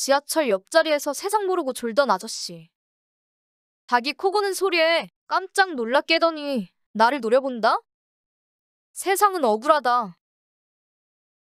지하철 옆자리에서 세상 모르고 졸던 아저씨. 자기 코고는 소리에 깜짝 놀라 깨더니 나를 노려본다? 세상은 억울하다.